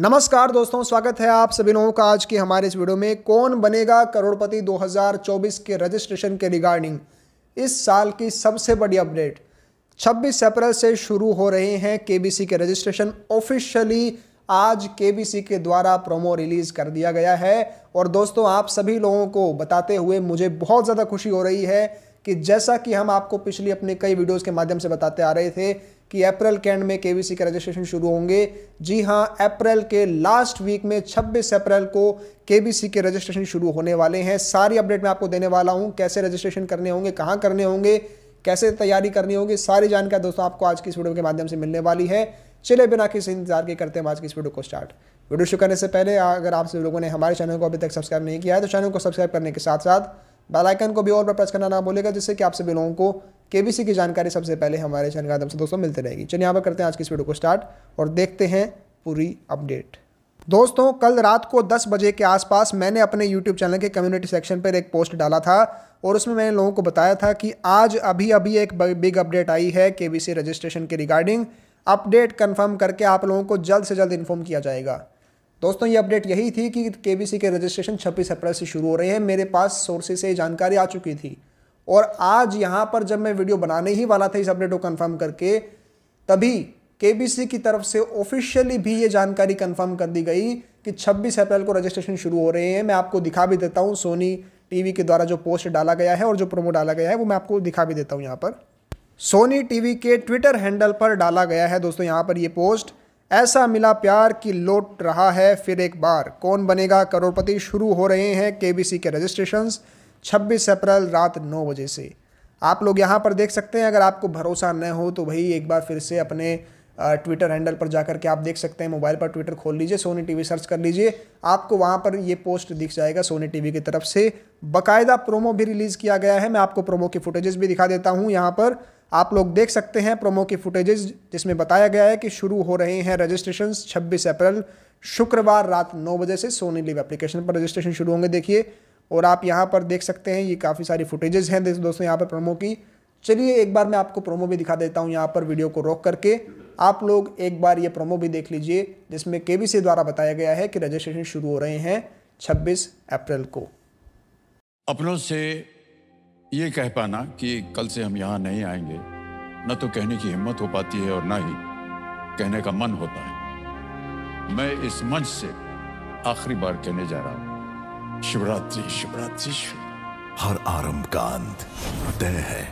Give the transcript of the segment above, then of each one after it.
नमस्कार दोस्तों स्वागत है आप सभी लोगों का आज की हमारे इस वीडियो में कौन बनेगा करोड़पति 2024 के रजिस्ट्रेशन के रिगार्डिंग इस साल की सबसे बड़ी अपडेट 26 अप्रैल से शुरू हो रहे हैं केबीसी के रजिस्ट्रेशन ऑफिशियली आज केबीसी के द्वारा प्रोमो रिलीज़ कर दिया गया है और दोस्तों आप सभी लोगों को बताते हुए मुझे बहुत ज़्यादा खुशी हो रही है कि जैसा कि हम आपको पिछली अपने कई वीडियोज़ के माध्यम से बताते आ रहे थे कि अप्रैल के एंड में केवीसी के रजिस्ट्रेशन शुरू होंगे जी हां अप्रैल के लास्ट वीक में 26 अप्रैल को केबीसी के रजिस्ट्रेशन शुरू होने वाले हैं सारी अपडेट मैं आपको देने वाला हूं कैसे रजिस्ट्रेशन करने होंगे कहां करने होंगे कैसे तैयारी करनी होगी सारी जानकारी दोस्तों आपको आज की इस वीडियो के माध्यम से मिलने वाली है चले बिना किसी इंतजार के करते हैं आज की इस वीडियो को स्टार्ट वीडियो शुरू करने से पहले अगर आप सब लोगों ने हमारे चैनल को अभी तक सब्सक्राइब नहीं किया है तो चैनल को सब्सक्राइब करने के साथ साथ बेलाइकन को भी और प्रेस करना ना बोलेगा जिससे कि आपसे बिलोंग को केबीसी की जानकारी सबसे पहले हमारे चैनल आदम से दोस्तों मिलते रहेगी चलिए यहाँ पर करते हैं आज की इस वीडियो को स्टार्ट और देखते हैं पूरी अपडेट दोस्तों कल रात को 10 बजे के आसपास मैंने अपने YouTube चैनल के कम्युनिटी सेक्शन पर एक पोस्ट डाला था और उसमें मैंने लोगों को बताया था कि आज अभी अभी एक बिग अपडेट आई है के रजिस्ट्रेशन के रिगार्डिंग अपडेट कंफर्म करके आप लोगों को जल्द से जल्द इन्फॉर्म किया जाएगा दोस्तों ये अपडेट यही थी कि के के रजिस्ट्रेशन 26 अप्रैल से शुरू हो रहे हैं मेरे पास सोर्सेज से जानकारी आ चुकी थी और आज यहाँ पर जब मैं वीडियो बनाने ही वाला था इस अपडेट को कन्फर्म करके तभी के की तरफ से ऑफिशियली भी ये जानकारी कन्फर्म कर दी गई कि 26 अप्रैल को रजिस्ट्रेशन शुरू हो रहे हैं मैं आपको दिखा भी देता हूँ सोनी टीवी के द्वारा जो पोस्ट डाला गया है और जो प्रोमो डाला गया है वो मैं आपको दिखा भी देता हूँ यहाँ पर सोनी टीवी के ट्विटर हैंडल पर डाला गया है दोस्तों यहाँ पर ये पोस्ट ऐसा मिला प्यार कि लौट रहा है फिर एक बार कौन बनेगा करोड़पति शुरू हो रहे हैं केबीसी के रजिस्ट्रेशंस 26 अप्रैल रात 9 बजे से आप लोग यहाँ पर देख सकते हैं अगर आपको भरोसा न हो तो भाई एक बार फिर से अपने ट्विटर हैंडल पर जाकर के आप देख सकते हैं मोबाइल पर ट्विटर खोल लीजिए सोनी टीवी सर्च कर लीजिए आपको वहाँ पर ये पोस्ट दिख जाएगा सोनी टीवी की तरफ से बाकायदा प्रोमो भी रिलीज़ किया गया है मैं आपको प्रोमो की फुटेजेस भी दिखा देता हूँ यहाँ पर आप लोग देख सकते हैं प्रोमो की फुटेजेस जिसमें बताया गया है कि शुरू हो रहे हैं रजिस्ट्रेशन 26 अप्रैल शुक्रवार रात 9 बजे से सोनी लिव एप्लीकेशन पर रजिस्ट्रेशन शुरू होंगे देखिए और आप यहाँ पर देख सकते हैं ये काफ़ी सारी फुटेजेस हैं दोस्तों यहाँ पर प्रोमो की चलिए एक बार मैं आपको प्रोमो भी दिखा देता हूँ यहाँ पर वीडियो को रोक करके आप लोग एक बार ये प्रोमो भी देख लीजिए जिसमें के द्वारा बताया गया है कि रजिस्ट्रेशन शुरू हो रहे हैं छब्बीस अप्रैल को अपनों से ये कह पाना कि कल से हम यहाँ नहीं आएंगे न तो कहने की हिम्मत हो पाती है और ना ही कहने का मन होता है मैं इस मंच से आखिरी बार कहने जा रहा हूँ शिवरात्रि शिवरात्रि हर आरंभ का अंत तय है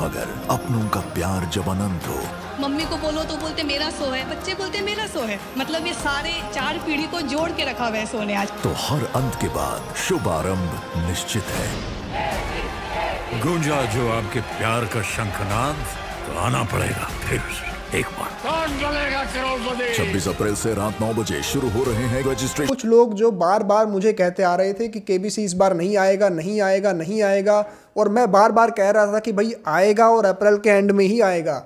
मगर अपनों का प्यार जब अनंत हो मम्मी को बोलो तो बोलते मेरा सो है बच्चे बोलते मेरा सो है मतलब ये सारे चार पीढ़ी को जोड़ के रखा हुआ है सोने आज तो हर अंत के बाद शुभ आरंभ निश्चित है गुंजा जो आपके प्यार का शंखनाद तो आना पड़ेगा फिर एक बार कौन बनेगा करोड़पति 26 अप्रैल से रात नौ बजे शुरू हो रहे हैं रजिस्ट्रेशन कुछ लोग जो बार बार मुझे कहते आ रहे थे कि केबीसी इस बार नहीं आएगा नहीं आएगा नहीं आएगा और मैं बार बार कह रहा था कि भाई आएगा और अप्रैल के एंड में ही आएगा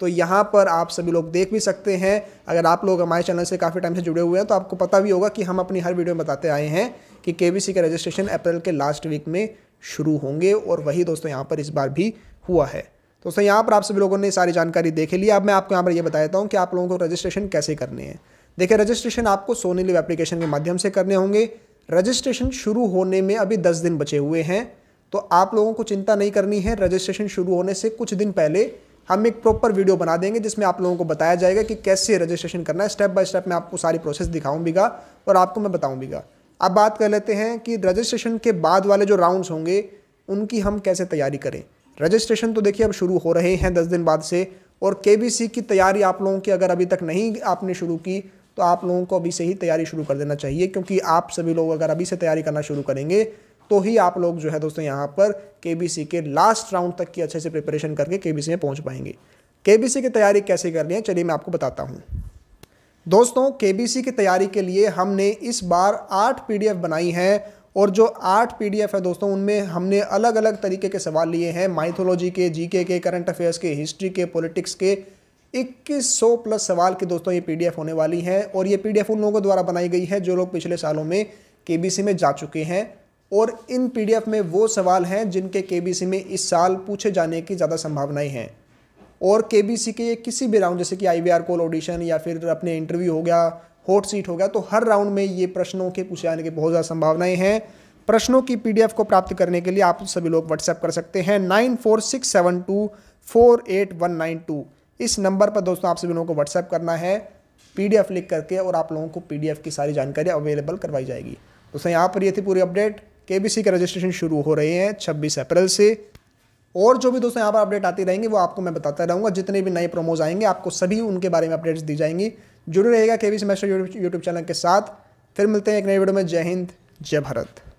तो यहाँ पर आप सभी लोग देख भी सकते हैं अगर आप लोग हमारे चैनल से काफ़ी टाइम से जुड़े हुए हैं तो आपको पता भी होगा कि हम अपनी हर वीडियो में बताते आए हैं कि केबीसी का रजिस्ट्रेशन अप्रैल के लास्ट वीक में शुरू होंगे और वही दोस्तों यहाँ पर इस बार भी हुआ है दोस्तों यहाँ पर आप सभी लोगों ने सारी जानकारी देख ली अब मैं आपको यहाँ पर यह बता देता हूँ कि आप लोगों को रजिस्ट्रेशन कैसे करने हैं देखिए रजिस्ट्रेशन आपको सोनी लिव एप्लीकेशन के माध्यम से करने होंगे रजिस्ट्रेशन शुरू होने में अभी दस दिन बचे हुए हैं तो आप लोगों को चिंता नहीं करनी है रजिस्ट्रेशन शुरू होने से कुछ दिन पहले हम एक प्रॉपर वीडियो बना देंगे जिसमें आप लोगों को बताया जाएगा कि कैसे रजिस्ट्रेशन करना है स्टेप बाय स्टेप मैं आपको सारी प्रोसेस दिखाऊंगा और आपको मैं बताऊंगा अब बात कर लेते हैं कि रजिस्ट्रेशन के बाद वाले जो राउंड्स होंगे उनकी हम कैसे तैयारी करें रजिस्ट्रेशन तो देखिए अब शुरू हो रहे हैं दस दिन बाद से और के की तैयारी आप लोगों की अगर अभी तक नहीं आपने शुरू की तो आप लोगों को अभी से ही तैयारी शुरू कर देना चाहिए क्योंकि आप सभी लोग अगर अभी से तैयारी करना शुरू करेंगे तो ही आप लोग जो है दोस्तों यहाँ पर के के लास्ट राउंड तक की अच्छे से प्रिपरेशन करके के में पहुँच पाएंगे के की तैयारी कैसे करनी है चलिए मैं आपको बताता हूँ दोस्तों के की तैयारी के लिए हमने इस बार आठ पीडीएफ बनाई हैं और जो आठ पीडीएफ है दोस्तों उनमें हमने अलग अलग तरीके के सवाल लिए हैं माइथोलॉजी के जीके के करंट अफेयर्स के हिस्ट्री के पॉलिटिक्स के 2100 प्लस सवाल के दोस्तों ये पीडीएफ होने वाली हैं और ये पीडीएफ उन लोगों द्वारा बनाई गई है जो लोग पिछले सालों में के में जा चुके हैं और इन पी में वो सवाल हैं जिनके के में इस साल पूछे जाने की ज़्यादा संभावनाएँ हैं और के बी सी के किसी भी राउंड जैसे कि I V R call audition या फिर अपने इंटरव्यू हो गया हॉट सीट हो गया तो हर राउंड में ये प्रश्नों के पूछे जाने की बहुत ज़्यादा संभावनाएं हैं प्रश्नों की पीडीएफ को प्राप्त करने के लिए आप सभी लोग व्हाट्सएप कर सकते हैं nine four six seven two four eight one nine two इस नंबर पर दोस्तों आप सभी लोगों को व्हाट्सएप करना है पीडीएफ लिख करके और आप लोगों को पीडीएफ की सारी जानकारी अवेलेबल करवाई जाएगी दोस्तों यहाँ पर ये थी पूरी अपडेट के के रजिस्ट्रेशन शुरू हो रहे हैं छब्बीस अप्रैल से और जो भी दोस्तों यहाँ पर अपडेट आती रहेंगी वो आपको मैं बताता रहूँगा जितने भी नए प्रोमोज आएंगे आपको सभी उनके बारे में अपडेट्स दी जाएंगी जुड़े रहेगा के वी सेमेस्टर यूट्यूब चैनल के साथ फिर मिलते हैं एक नए वीडियो में जय हिंद जय भारत